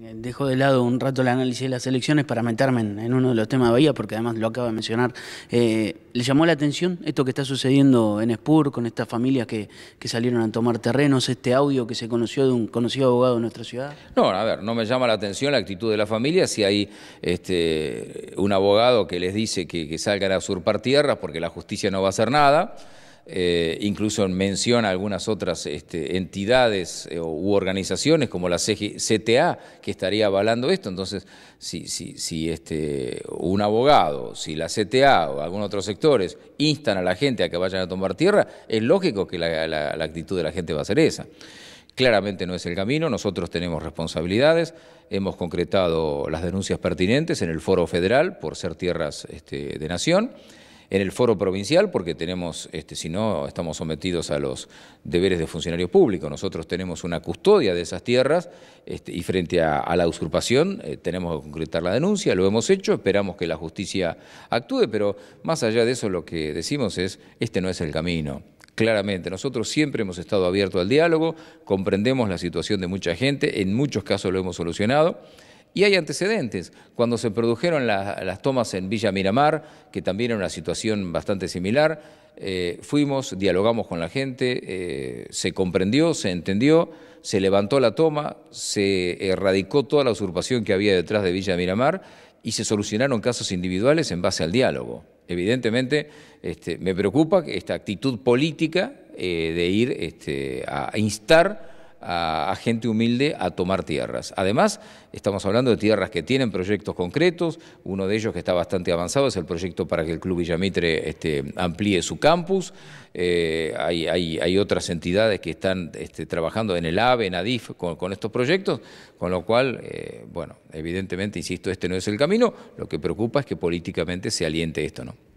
Eh, dejo de lado un rato el análisis de las elecciones para meterme en, uno de los temas de Bahía, porque además lo acaba de mencionar. Eh, ¿Le llamó la atención esto que está sucediendo en Spur con estas familias que, salieron a tomar terrenos, este audio que se conoció de un conocido abogado de nuestra ciudad? No, a ver, no me llama la atención la actitud de la familia si hay este, un abogado que les dice que, que salgan a usurpar tierras porque la justicia no va a hacer nada. Eh, incluso menciona algunas otras este, entidades eh, u organizaciones como la CTA que estaría avalando esto. Entonces, si, si este, un abogado, si la CTA o algunos otros sectores instan a la gente a que vayan a tomar tierra, es lógico que la, actitud de la gente va a ser esa. Claramente no es el camino, nosotros tenemos responsabilidades, hemos concretado las denuncias pertinentes en el Foro Federal por ser tierras este, de nación en el foro provincial, porque tenemos, este, si no, estamos sometidos a los deberes de funcionarios públicos, Nosotros tenemos una custodia de esas tierras este, y frente a, la usurpación eh, tenemos que concretar la denuncia, lo hemos hecho, esperamos que la justicia actúe, pero más allá de eso lo que decimos es, este no es el camino claramente. Nosotros siempre hemos estado abiertos al diálogo, comprendemos la situación de mucha gente, en muchos casos lo hemos solucionado. Y hay antecedentes. Cuando se produjeron las tomas en Villa Miramar, que también era una situación bastante similar, eh, fuimos, dialogamos con la gente, eh, se comprendió, se entendió, se levantó la toma, se erradicó toda la usurpación que había detrás de Villa Miramar y se solucionaron casos individuales en base al diálogo. Evidentemente, este, me preocupa esta actitud política eh, de ir este, a instar a, gente humilde a tomar tierras. Además, estamos hablando de tierras que tienen proyectos concretos, uno de ellos que está bastante avanzado es el proyecto para que el Club Villamitre este, amplíe su campus, eh, hay, otras entidades que están este, trabajando en el AVE, en ADIF, con, estos proyectos, con lo cual, eh, bueno, evidentemente, insisto, este no es el camino, lo que preocupa es que políticamente se aliente esto, ¿no?